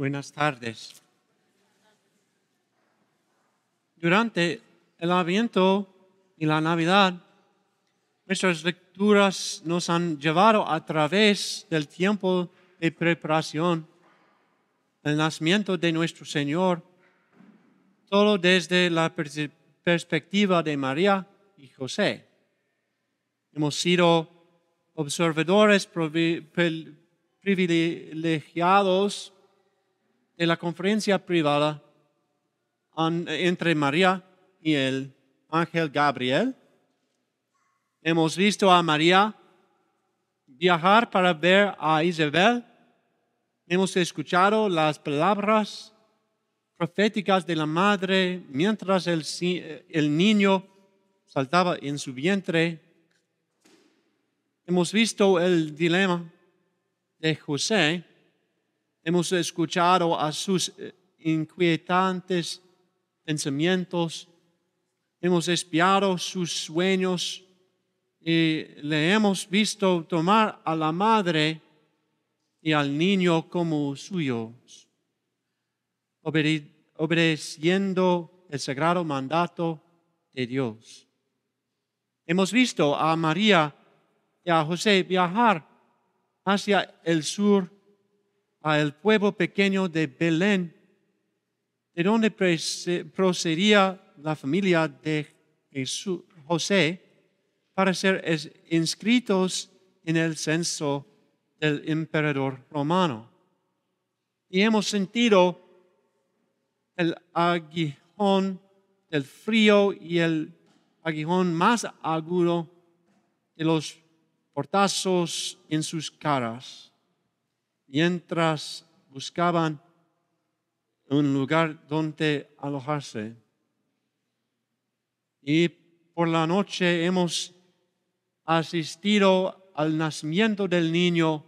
Buenas tardes. Durante el aviento y la Navidad, nuestras lecturas nos han llevado a través del tiempo de preparación, el nacimiento de nuestro Señor, solo desde la perspectiva de María y José. Hemos sido observadores privilegiados de la conferencia privada entre María y el ángel Gabriel. Hemos visto a María viajar para ver a Isabel. Hemos escuchado las palabras proféticas de la madre mientras el, el niño saltaba en su vientre. Hemos visto el dilema de José Hemos escuchado a sus eh, inquietantes pensamientos, hemos espiado sus sueños y le hemos visto tomar a la madre y al niño como suyos, obedeciendo el sagrado mandato de Dios. Hemos visto a María y a José viajar hacia el sur al pueblo pequeño de Belén, de donde procedía la familia de Jesús, José, para ser inscritos en el censo del emperador romano. Y hemos sentido el aguijón del frío y el aguijón más agudo de los portazos en sus caras mientras buscaban un lugar donde alojarse. Y por la noche hemos asistido al nacimiento del niño,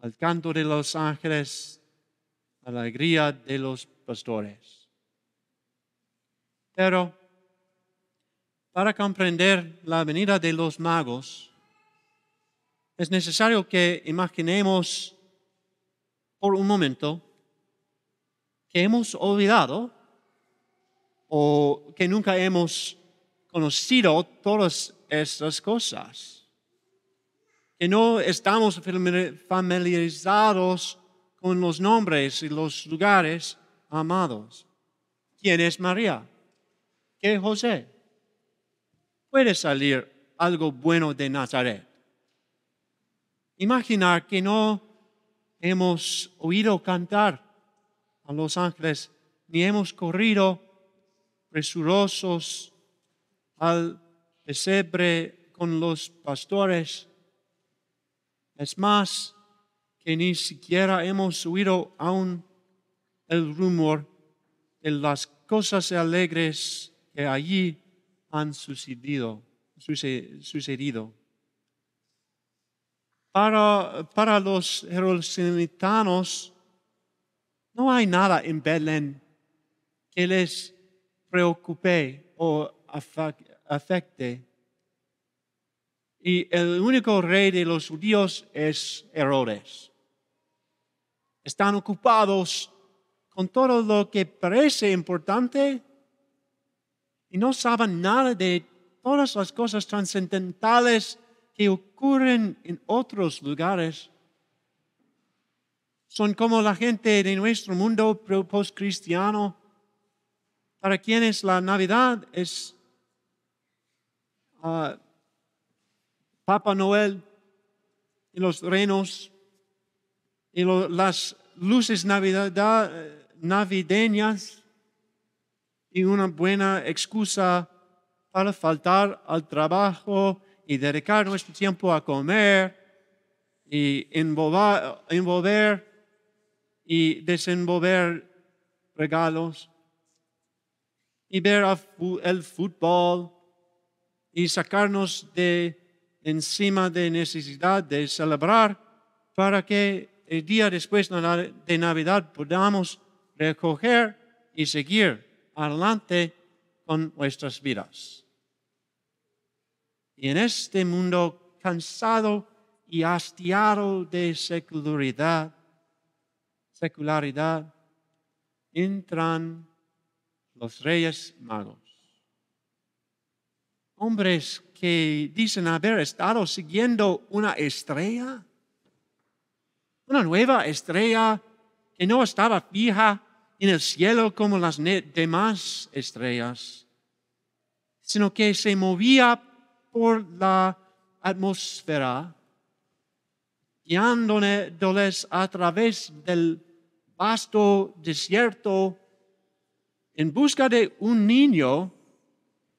al canto de los ángeles, a la alegría de los pastores. Pero para comprender la venida de los magos, es necesario que imaginemos por un momento que hemos olvidado o que nunca hemos conocido todas estas cosas, que no estamos familiarizados con los nombres y los lugares amados. ¿Quién es María? ¿Qué es José? Puede salir algo bueno de Nazaret. Imaginar que no hemos oído cantar a los ángeles, ni hemos corrido presurosos al pesebre con los pastores. Es más, que ni siquiera hemos oído aún el rumor de las cosas alegres que allí han sucedido. Sucedido. Para, los jerusalemitanos no hay nada en Belén que les preocupe o afecte. Y el único rey de los judíos es Herodes. Están ocupados con todo lo que parece importante y no saben nada de todas las cosas trascendentales que ocurren en otros lugares son como la gente de nuestro mundo cristiano. para quienes la Navidad es ah, Papa Papá Noel y los renos y las luces navidad, navideñas y una buena excusa para faltar al trabajo y dedicar nuestro tiempo a comer y envolver, y desenvolver regalos y ver el fútbol y sacarnos de encima de necesidad de celebrar para que el día después de Navidad podamos recoger y seguir adelante con nuestras vidas. Y en este mundo cansado y hastiado de secularidad, secularidad, entran los reyes magos. Hombres que dicen haber estado siguiendo una estrella, una nueva estrella que no estaba fija en el cielo como las demás estrellas, sino que se movía por la atmósfera, guiándoles a través del vasto desierto en busca de un niño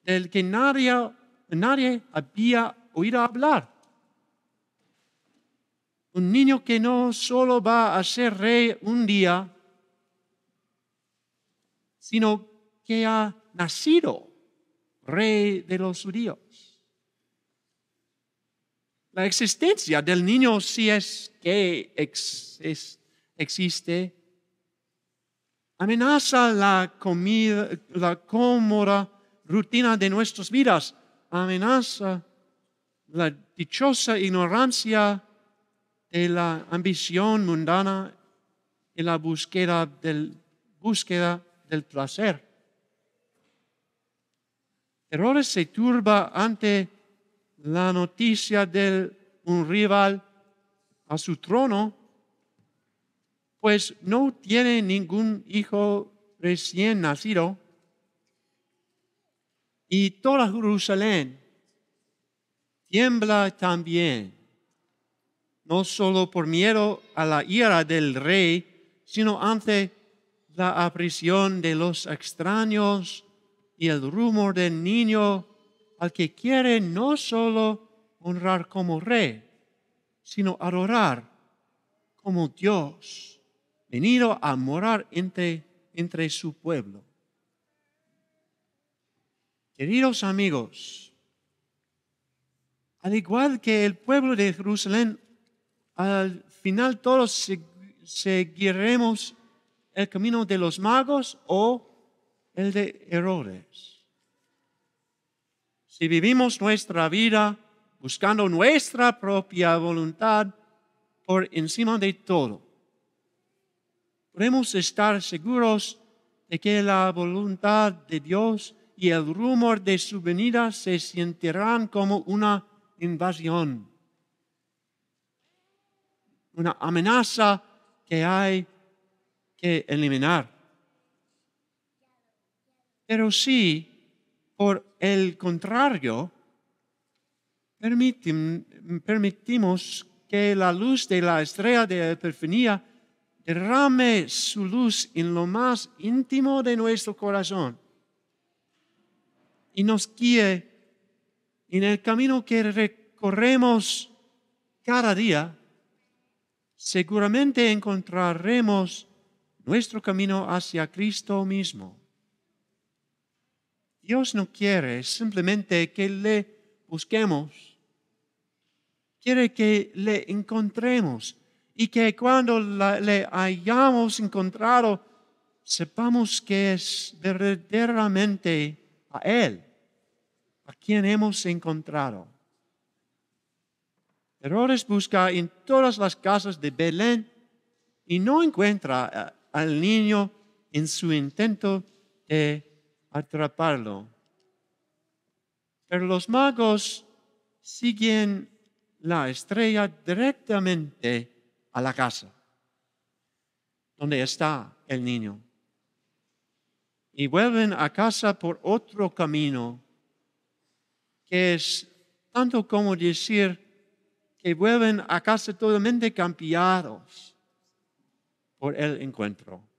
del que nadie, nadie había oído hablar. Un niño que no solo va a ser rey un día, sino que ha nacido rey de los judíos la existencia del niño si es que existe. Amenaza la, comida, la cómoda rutina de nuestras vidas. Amenaza la dichosa ignorancia de la ambición mundana y la búsqueda del, búsqueda del placer. Errores se turba ante la noticia de un rival a su trono, pues no tiene ningún hijo recién nacido. Y toda Jerusalén tiembla también, no solo por miedo a la ira del rey, sino ante la aprisión de los extraños y el rumor del niño al que quiere no solo honrar como rey, sino adorar como Dios, venido a morar entre, entre su pueblo. Queridos amigos, al igual que el pueblo de Jerusalén, al final todos seguiremos el camino de los magos o el de errores. Si vivimos nuestra vida buscando nuestra propia voluntad por encima de todo, podemos estar seguros de que la voluntad de Dios y el rumor de su venida se sentirán como una invasión, una amenaza que hay que eliminar. Pero sí por el contrario, permitimos que la luz de la estrella de la derrame su luz en lo más íntimo de nuestro corazón y nos guíe en el camino que recorremos cada día, seguramente encontraremos nuestro camino hacia Cristo mismo. Dios no quiere simplemente que le busquemos. Quiere que le encontremos y que cuando le hayamos encontrado, sepamos que es verdaderamente a Él, a quien hemos encontrado. Errores busca en todas las casas de Belén y no encuentra eh, al niño en su intento de atraparlo. Pero los magos siguen la estrella directamente a la casa, donde está el niño. Y vuelven a casa por otro camino, que es tanto como decir que vuelven a casa totalmente campeados por el encuentro.